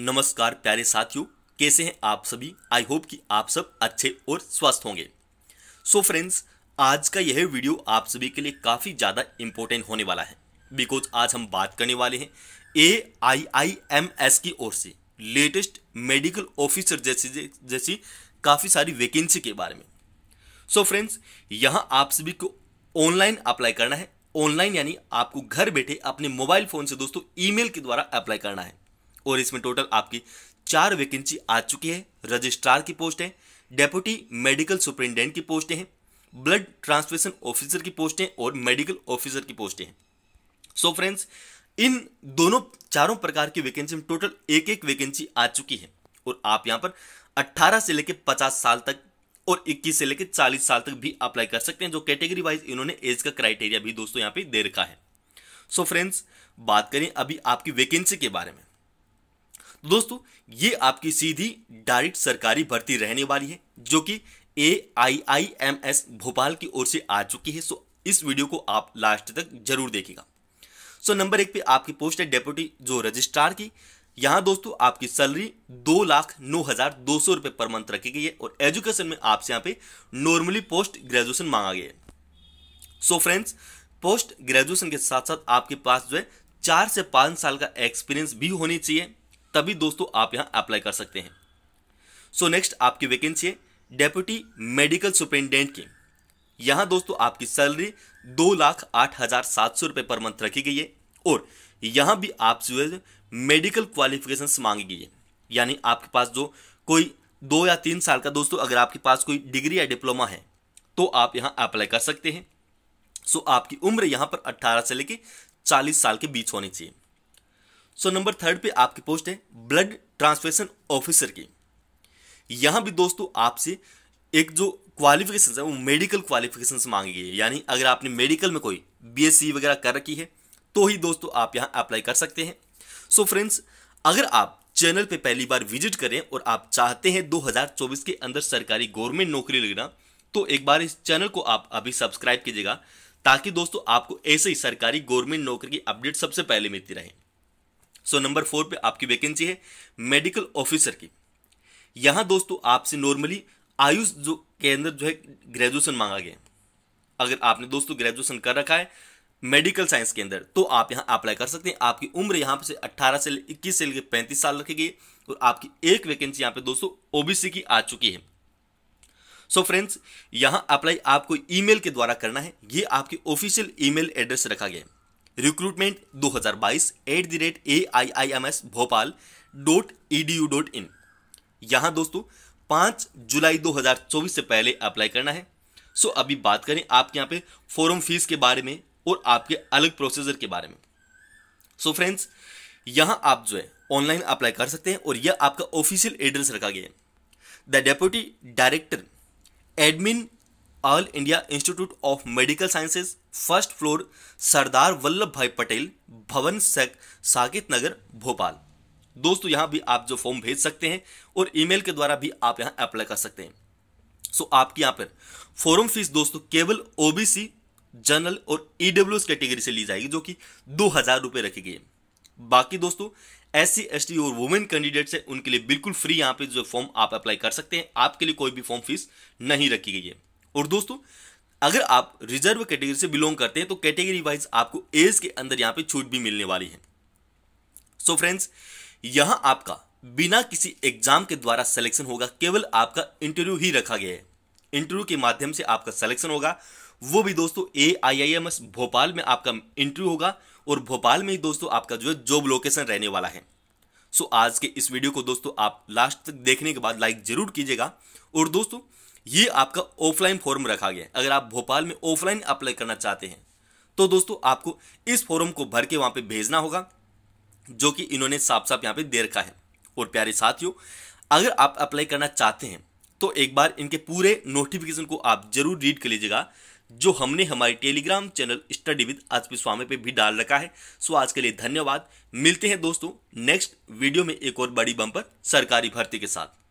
नमस्कार प्यारे साथियों कैसे हैं आप सभी आई होप कि आप सब अच्छे और स्वस्थ होंगे सो so फ्रेंड्स आज का यह वीडियो आप सभी के लिए काफ़ी ज़्यादा इम्पोर्टेंट होने वाला है बिकॉज आज हम बात करने वाले हैं ए आई आई एम एस की ओर से लेटेस्ट मेडिकल ऑफिसर जैसी जैसी काफ़ी सारी वैकेंसी के बारे में सो so फ्रेंड्स यहाँ आप सभी को ऑनलाइन अप्लाई करना है ऑनलाइन यानी आपको घर बैठे अपने मोबाइल फ़ोन से दोस्तों ईमेल के द्वारा अप्लाई करना है और इसमें टोटल आपकी चार वैकेंसी आ चुकी है रजिस्ट्रार की पोस्ट है डेप्यूटी मेडिकल सुप्रिंटेंडेंट की पोस्टें हैं ब्लड ट्रांसफ्यूशन ऑफिसर की पोस्टें और मेडिकल ऑफिसर की पोस्टें हैं सो फ्रेंड्स इन दोनों चारों प्रकार की वैकेंसी में टोटल एक एक वैकेंसी आ चुकी है और आप यहां पर 18 से लेकर 50 साल तक और 21 से लेकर 40 साल तक भी अप्लाई कर सकते हैं जो कैटेगरी वाइज इन्होंने एज का क्राइटेरिया भी दोस्तों यहां पे दे रखा है सो so फ्रेंड्स बात करें अभी आपकी वैकेंसी के बारे में तो दोस्तों ये आपकी सीधी डायरेक्ट सरकारी भर्ती रहने वाली है जो कि A I I M S Bhopal की ओर से आ चुकी है सो इस वीडियो को आप लास्ट तक जरूर देखेगा सो नंबर एक पे आपकी पोस्ट है डेप्यूटी जो रजिस्ट्रार की यहाँ दोस्तों आपकी सैलरी दो लाख नौ हजार दो सौ रुपए पर मंथ रखी गई है और एजुकेशन में आपसे यहाँ पे नॉर्मली पोस्ट ग्रेजुएशन मांगा गया है सो फ्रेंड्स पोस्ट ग्रेजुएशन के साथ साथ आपके पास जो है चार से पांच साल का एक्सपीरियंस भी होनी चाहिए तभी दोस्तों आप यहां अप्लाई कर सकते हैं सो so नेक्स्ट आपकी वैकेंसी है डेप्यूटी मेडिकल सुप्रिंटेंडेंट की यहां दोस्तों आपकी सैलरी दो लाख आठ हज़ार सात सौ रुपए पर मंथ रखी गई है और यहां भी आप जो है मेडिकल क्वालिफिकेशन मांगी गई है यानी आपके पास जो कोई दो या तीन साल का दोस्तों अगर आपके पास कोई डिग्री या डिप्लोमा है तो आप यहां अप्लाई कर सकते हैं सो आपकी उम्र यहां पर अट्ठारह से लेकर चालीस साल के बीच होनी चाहिए सो नंबर थर्ड पे आपकी पोस्ट है ब्लड ट्रांसफ्यूजन ऑफिसर की यहां भी दोस्तों आपसे एक जो क्वालिफिकेशन है वो मेडिकल क्वालिफिकेशन मांगी गई है यानी अगर आपने मेडिकल में कोई बीएससी वगैरह कर रखी है तो ही दोस्तों आप यहां अप्लाई कर सकते हैं सो so फ्रेंड्स अगर आप चैनल पे पहली बार विजिट करें और आप चाहते हैं 2024 के अंदर सरकारी गवर्नमेंट नौकरी लेना तो एक बार इस चैनल को आप अभी सब्सक्राइब कीजिएगा ताकि दोस्तों आपको ऐसे ही सरकारी गवर्नमेंट नौकरी की अपडेट सबसे पहले मिलती रहे सो नंबर फोर पे आपकी वैकेंसी है मेडिकल ऑफिसर की यहां दोस्तों आपसे नॉर्मली आयुष जो के अंदर जो है ग्रेजुएशन मांगा गया अगर आपने दोस्तों ग्रेजुएशन कर रखा है मेडिकल साइंस के अंदर तो आप यहां अप्लाई कर सकते हैं आपकी उम्र यहां पर से 18 से 21 से लेकर पैंतीस साल रखी गई और आपकी एक वैकेंसी यहां पे दोस्तों ओबीसी की आ चुकी है सो फ्रेंड्स यहां अप्लाई आपको ईमेल के द्वारा करना है ये आपकी ऑफिशियल ईमेल एड्रेस रखा गया है रिक्रूटमेंट दो at the rate A I I M S Bhopal dot E D U dot in यहाँ दोस्तों पांच जुलाई 2024 से पहले अप्लाई करना है सो अभी बात करें आपके यहाँ पे फॉरम फीस के बारे में और आपके अलग प्रोसीजर के बारे में सो फ्रेंड्स यहाँ आप जो है ऑनलाइन अप्लाई कर सकते हैं और यह आपका ऑफिशियल एड्रेस रखा गया है the deputy director admin All India Institute of Medical Sciences first floor Sardar Vallabh Bhai Patel भवन सेक साकेत नगर भोपाल दोस्तों यहां भी आप जो फॉर्म भेज सकते हैं और ईमेल के द्वारा भी आप यहां अप्लाई कर सकते हैं सो आपकी यहां पर फॉरम फीस दोस्तों केवल ओबीसी जनरल और ईडब्ल्यू कैटेगरी से ली जाएगी जो कि दो हजार रुपए रखी गई है बाकी दोस्तों एस सी और वुमेन कैंडिडेट है उनके लिए बिल्कुल फ्री यहां पर जो फॉर्म आप अप्लाई कर सकते हैं आपके लिए कोई भी फॉर्म फीस नहीं रखी गई है और दोस्तों अगर आप रिजर्व कैटेगरी से बिलोंग करते हैं तो कैटेगरी वाइज आपको एज के अंदर यहां पे छूट भी मिलने वाली है सो so फ्रेंड्स यहां आपका बिना किसी एग्जाम के द्वारा सिलेक्शन होगा केवल आपका इंटरव्यू ही रखा गया है इंटरव्यू के माध्यम से आपका सिलेक्शन होगा वो भी दोस्तों ए भोपाल में आपका इंटरव्यू होगा और भोपाल में ही दोस्तों आपका जो है जॉब लोकेशन रहने वाला है सो so, आज के इस वीडियो को दोस्तों आप लास्ट तक देखने के बाद लाइक जरूर कीजिएगा और दोस्तों ये आपका ऑफलाइन फॉर्म रखा गया है अगर आप भोपाल में ऑफलाइन अप्लाई करना चाहते हैं तो दोस्तों आपको इस फॉर्म को भर के वहां पे भेजना होगा जो कि इन्होंने साफ साफ यहाँ पे दे रखा है और प्यारे साथियों अगर आप अप्लाई करना चाहते हैं तो एक बार इनके पूरे नोटिफिकेशन को आप जरूर रीड कर लीजिएगा जो हमने हमारे टेलीग्राम चैनल स्टडी विद आज स्वामी पे भी डाल रखा है सो आज के लिए धन्यवाद मिलते हैं दोस्तों नेक्स्ट वीडियो में एक और बड़ी बंपर सरकारी भर्ती के साथ